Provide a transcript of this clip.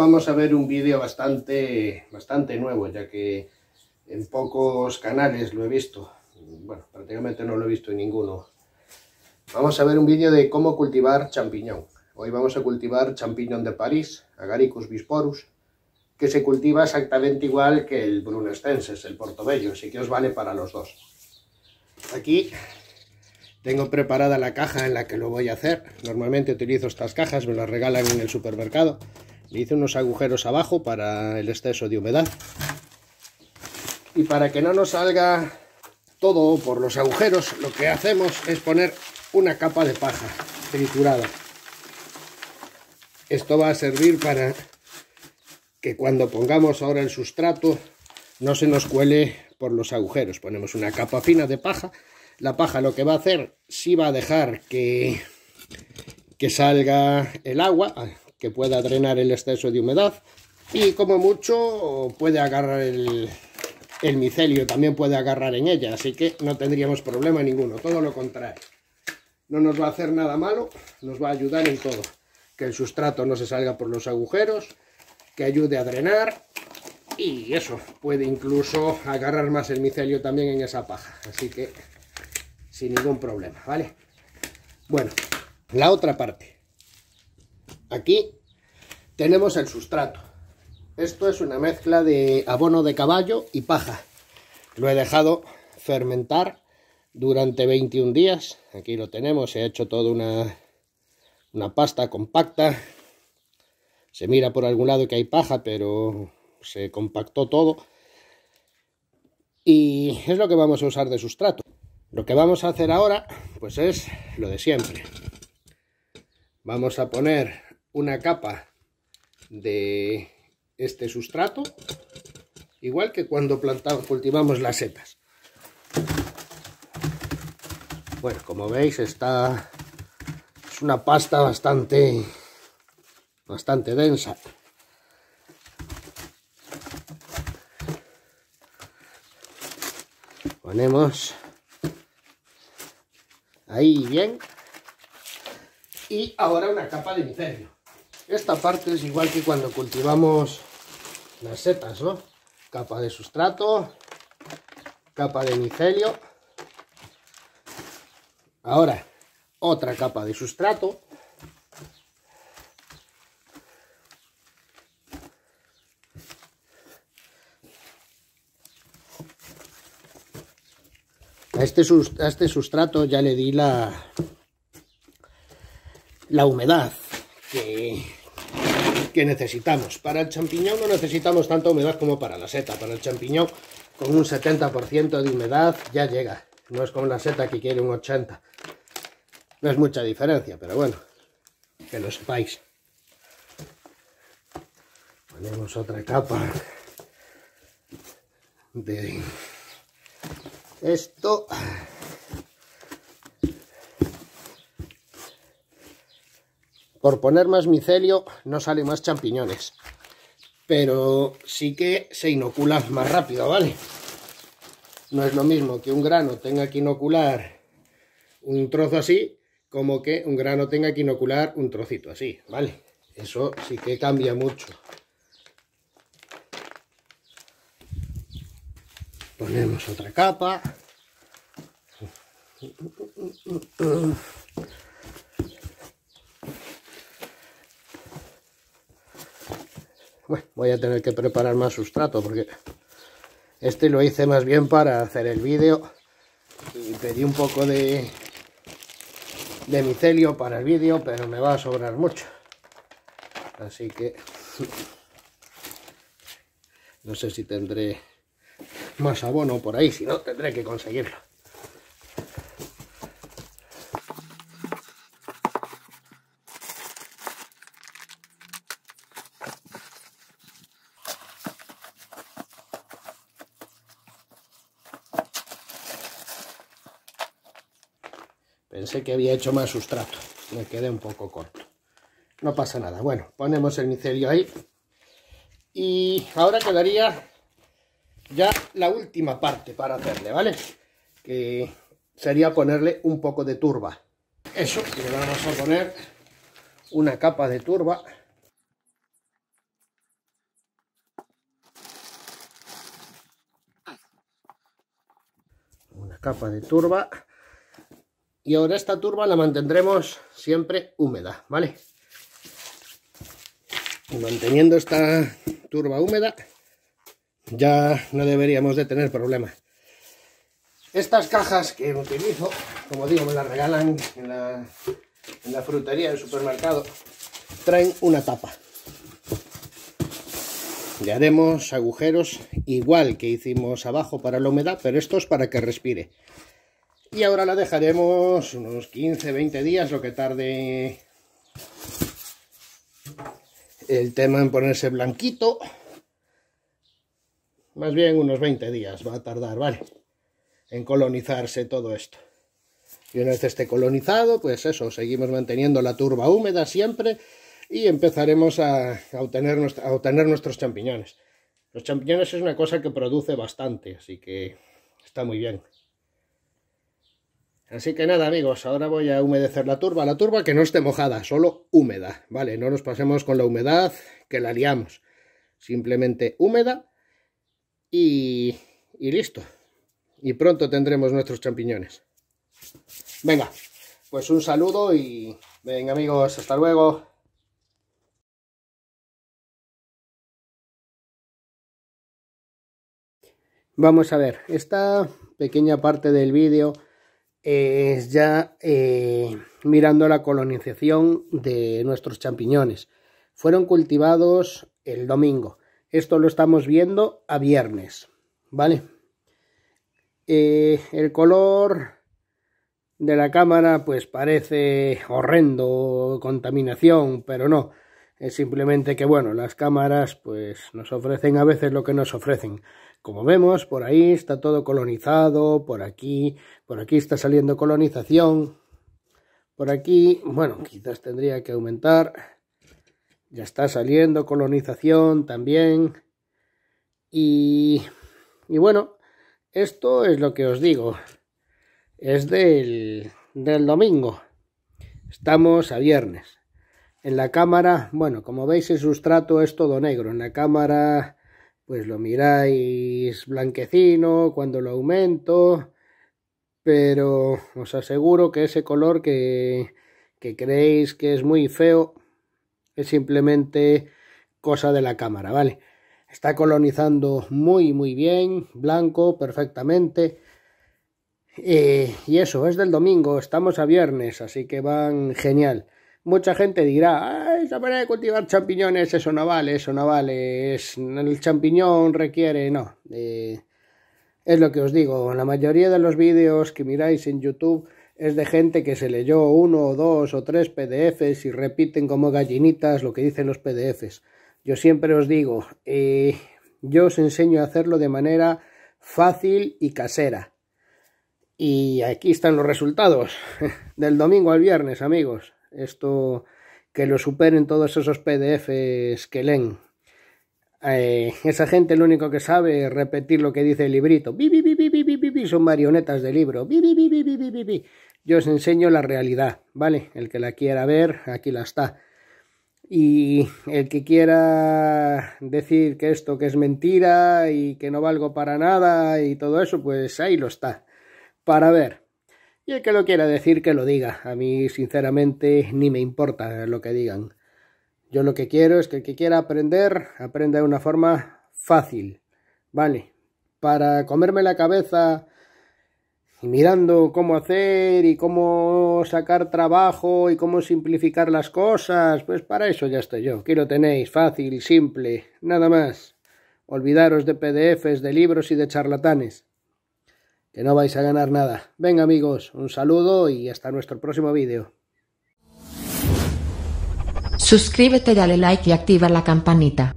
vamos a ver un vídeo bastante, bastante nuevo, ya que en pocos canales lo he visto. Bueno, prácticamente no lo he visto en ninguno. Vamos a ver un vídeo de cómo cultivar champiñón. Hoy vamos a cultivar champiñón de París, Agaricus bisporus, que se cultiva exactamente igual que el brunestensis, el portobello, así que os vale para los dos. Aquí tengo preparada la caja en la que lo voy a hacer. Normalmente utilizo estas cajas, me las regalan en el supermercado. Le hice unos agujeros abajo para el exceso de humedad. Y para que no nos salga todo por los agujeros, lo que hacemos es poner una capa de paja triturada. Esto va a servir para que cuando pongamos ahora el sustrato no se nos cuele por los agujeros. Ponemos una capa fina de paja. La paja lo que va a hacer, sí va a dejar que, que salga el agua, que pueda drenar el exceso de humedad y como mucho puede agarrar el, micelio, también puede agarrar en ella, así que no tendríamos problema ninguno, todo lo contrario. No nos va a hacer nada malo, nos va a ayudar en todo. Que el sustrato no se salga por los agujeros, que ayude a drenar y eso, puede incluso agarrar más el micelio también en esa paja, así que sin ningún problema, ¿vale? Bueno, la otra parte. Aquí tenemos el sustrato. Esto es una mezcla de abono de caballo y paja. Lo he dejado fermentar durante 21 días. Aquí lo tenemos, he hecho toda una, una pasta compacta. Se mira por algún lado que hay paja, pero se compactó todo. Y es lo que vamos a usar de sustrato. Lo que vamos a hacer ahora, pues es lo de siempre. Vamos a poner una capa de este sustrato, igual que cuando plantamos, cultivamos las setas. Bueno, como veis, está es una pasta bastante bastante densa. Ponemos ahí bien. Y ahora una capa de micelio. Esta parte es igual que cuando cultivamos las setas, ¿no? Capa de sustrato, capa de micelio. Ahora, otra capa de sustrato. A este, este sustrato ya le di la, la humedad que que necesitamos. Para el champiñón no necesitamos tanta humedad como para la seta. Para el champiñón con un 70% de humedad ya llega. No es como la seta que quiere un 80%. No es mucha diferencia, pero bueno, que lo sepáis. Ponemos otra capa de esto. Por poner más micelio no sale más champiñones. Pero sí que se inocula más rápido, ¿vale? No es lo mismo que un grano tenga que inocular un trozo así como que un grano tenga que inocular un trocito así, ¿vale? Eso sí que cambia mucho. Ponemos otra capa. Bueno, voy a tener que preparar más sustrato porque este lo hice más bien para hacer el vídeo y pedí un poco de, de micelio para el vídeo, pero me va a sobrar mucho. Así que no sé si tendré más abono por ahí, si no tendré que conseguirlo. Pensé que había hecho más sustrato. Me quedé un poco corto. No pasa nada. Bueno, ponemos el micelio ahí. Y ahora quedaría ya la última parte para hacerle, ¿vale? Que sería ponerle un poco de turba. Eso, le vamos a poner una capa de turba. Una capa de turba. Y ahora esta turba la mantendremos siempre húmeda, ¿vale? Y manteniendo esta turba húmeda ya no deberíamos de tener problemas. Estas cajas que utilizo, como digo, me las regalan en la, en la frutería del supermercado, traen una tapa. Le haremos agujeros igual que hicimos abajo para la humedad, pero esto es para que respire. Y ahora la dejaremos unos 15-20 días, lo que tarde el tema en ponerse blanquito. Más bien unos 20 días va a tardar, ¿vale? En colonizarse todo esto. Y una vez esté colonizado, pues eso, seguimos manteniendo la turba húmeda siempre y empezaremos a, obtener, a obtener, nuestros champiñones. Los champiñones es una cosa que produce bastante, así que está muy bien. Así que nada amigos, ahora voy a humedecer la turba, la turba que no esté mojada, solo húmeda, ¿vale? No nos pasemos con la humedad que la liamos, simplemente húmeda y, listo. Y pronto tendremos nuestros champiñones. Venga, pues un saludo y venga amigos, hasta luego. Vamos a ver, esta pequeña parte del vídeo eh, es ya eh, mirando la colonización de nuestros champiñones. Fueron cultivados el domingo. Esto lo estamos viendo a viernes, ¿vale? Eh, el color de la cámara pues parece horrendo, contaminación, pero no. Es simplemente que, bueno, las cámaras pues nos ofrecen a veces lo que nos ofrecen. Como vemos, por ahí está todo colonizado, por aquí, por aquí está saliendo colonización, por aquí, bueno, quizás tendría que aumentar, ya está saliendo colonización también, y, y bueno, esto es lo que os digo, es del domingo, estamos a viernes. En la cámara, bueno, como veis el sustrato es todo negro. En la cámara pues lo miráis blanquecino cuando lo aumento, pero os aseguro que ese color que, que creéis que es muy feo es simplemente cosa de la cámara, ¿vale? Está colonizando muy muy bien, blanco perfectamente. Eh, y eso, es del domingo, estamos a viernes, así que van genial. Mucha gente dirá, esa manera de cultivar champiñones, eso no vale, eso no vale, el champiñón requiere, no. Eh, es lo que os digo, la mayoría de los vídeos que miráis en YouTube es de gente que se leyó uno o dos o tres PDFs y repiten como gallinitas lo que dicen los PDFs. Yo siempre os digo, eh, yo os enseño a hacerlo de manera fácil y casera. Y aquí están los resultados. Del domingo al viernes, amigos. Esto que lo superen todos esos PDFs que leen. esa gente lo único que sabe es repetir lo que dice el librito. son marionetas de libro. Yo os enseño la realidad, ¿vale? El que la quiera ver, aquí la está. Y el que quiera decir que esto que es mentira y que no valgo para nada y todo eso, pues ahí lo está. Para ver que lo quiera decir, que lo diga. A mí, sinceramente, ni me importa lo que digan. Yo lo que quiero es que el que quiera aprender, aprenda de una forma fácil. Vale, para comerme la cabeza y mirando cómo hacer y cómo sacar trabajo y cómo simplificar las cosas, pues para eso ya estoy yo. Aquí lo tenéis, fácil, y simple, nada más. Olvidaros de PDFs, de libros y de charlatanes que no vais a ganar nada. Venga amigos, un saludo y hasta nuestro próximo vídeo. Suscríbete, dale like y activa la campanita.